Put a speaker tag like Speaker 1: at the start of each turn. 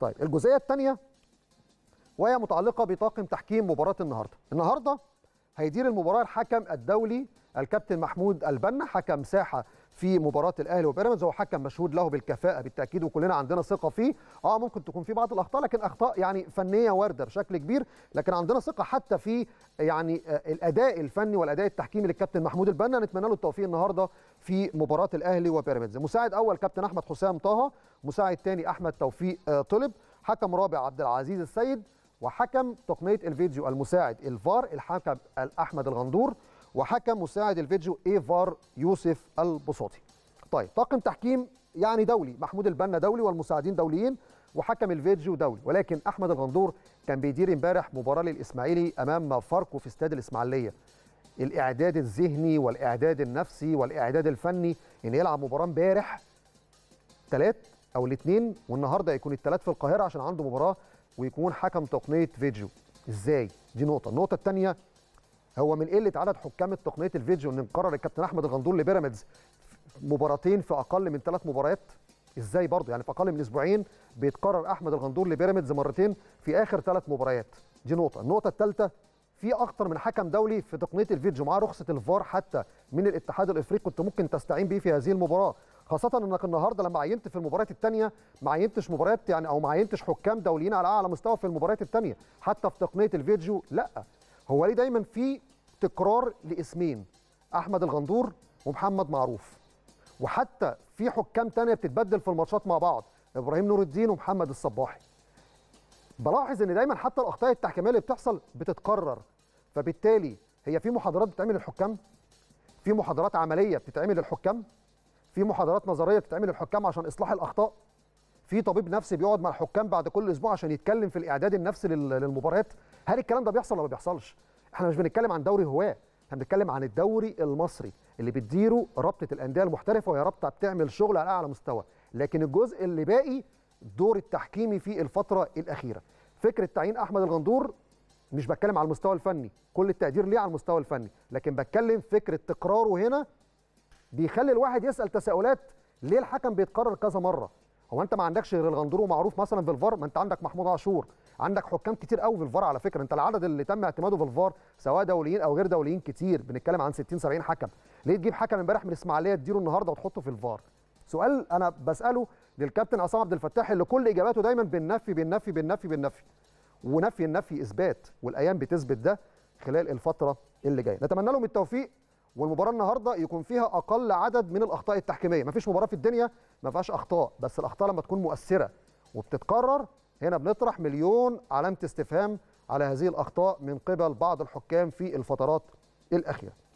Speaker 1: طيب الجزئيه الثانيه وهي متعلقه بطاقم تحكيم مباراه النهارده النهارده هيدير المباراه الحكم الدولي الكابتن محمود البنا حكم ساحه في مباراه الاهلي وبيراميدز هو حكم مشهود له بالكفاءه بالتاكيد وكلنا عندنا ثقه فيه اه ممكن تكون في بعض الاخطاء لكن اخطاء يعني فنيه وارده بشكل كبير لكن عندنا ثقه حتى في يعني آه، الاداء الفني والاداء التحكيمي للكابتن محمود البنا نتمنى له التوفيق النهارده في مباراه الاهلي وبيراميدز مساعد اول كابتن احمد حسام طه مساعد ثاني احمد توفيق آه، طلب حكم رابع عبد العزيز السيد وحكم تقنيه الفيديو المساعد الفار الحكم احمد الغندور وحكم مساعد الفيديو ايفار يوسف البساطي طيب طاقم تحكيم يعني دولي محمود البنا دولي والمساعدين دوليين وحكم الفيديو دولي ولكن احمد الغندور كان بيدير امبارح مباراه للاسماعيلي امام فاركو في استاد الاسماعيليه الاعداد الذهني والاعداد النفسي والاعداد الفني ان يلعب مباراه امبارح ثلاث او الاثنين والنهارده يكون الثلاث في القاهره عشان عنده مباراه ويكون حكم تقنيه فيديو ازاي دي نقطه النقطه الثانيه هو من قله عدد حكام تقنيه الفيديو ان قرر الكابتن احمد الغندور لبيراميدز مباراتين في اقل من ثلاث مباريات ازاي برضه يعني في اقل من اسبوعين بيتقرر احمد الغندور لبيراميدز مرتين في اخر ثلاث مباريات دي نقطه النقطه الثالثه في اكتر من حكم دولي في تقنيه الفيديو معاه رخصه الفار حتى من الاتحاد الافريقي كنت ممكن تستعين بيه في هذه المباراه خاصة انك النهارده لما عينت في المباريات الثانية ما عينتش مباريات يعني او ما عينتش حكام دوليين على اعلى مستوى في المباريات الثانية حتى في تقنية الفيديو لا هو ليه دايما في تكرار لاسمين احمد الغندور ومحمد معروف وحتى في حكام تانية بتتبدل في الماتشات مع بعض ابراهيم نور الدين ومحمد الصباحي بلاحظ ان دايما حتى الاخطاء التحكيميه اللي بتحصل بتتكرر فبالتالي هي في محاضرات بتتعمل للحكام في محاضرات عمليه بتتعمل للحكام في محاضرات نظريه بتتعمل للحكام عشان اصلاح الاخطاء في طبيب نفسي بيقعد مع الحكام بعد كل اسبوع عشان يتكلم في الاعداد النفسي للمباريات هل الكلام ده بيحصل ولا ما بيحصلش احنا مش بنتكلم عن دوري هواه احنا بنتكلم عن الدوري المصري اللي بتديره رابطه الانديه المحترفه وهي رابطه بتعمل شغل على اعلى مستوى لكن الجزء اللي باقي دور التحكيمي في الفتره الاخيره فكره تعيين احمد الغندور مش بتكلم على المستوى الفني كل التقدير ليه على المستوى الفني لكن بتكلم فكره تكراره هنا بيخلي الواحد يسال تساؤلات ليه الحكم بيتكرر كذا مره هو انت ما عندكش غير الغندور ومعروف مثلا في الفار ما انت عندك محمود عاشور عندك حكام كتير قوي في الفار على فكره انت العدد اللي تم اعتماده في الفار سواء دوليين او غير دوليين كتير بنتكلم عن 60 70 حكم ليه تجيب حكم امبارح من الاسماعيليه تديره النهارده وتحطه في الفار سؤال انا بساله للكابتن عصام عبد الفتاح اللي كل اجاباته دايما بالنفي بالنفي بالنفي بالنفي ونفي النفي اثبات والايام بتثبت ده خلال الفتره اللي جايه نتمنى لهم التوفيق والمباراه النهارده يكون فيها اقل عدد من الاخطاء التحكيميه مفيش مباراه في الدنيا ما فيهاش اخطاء بس الاخطاء لما تكون مؤثره وبتتكرر هنا بنطرح مليون علامه استفهام على هذه الاخطاء من قبل بعض الحكام في الفترات الاخيره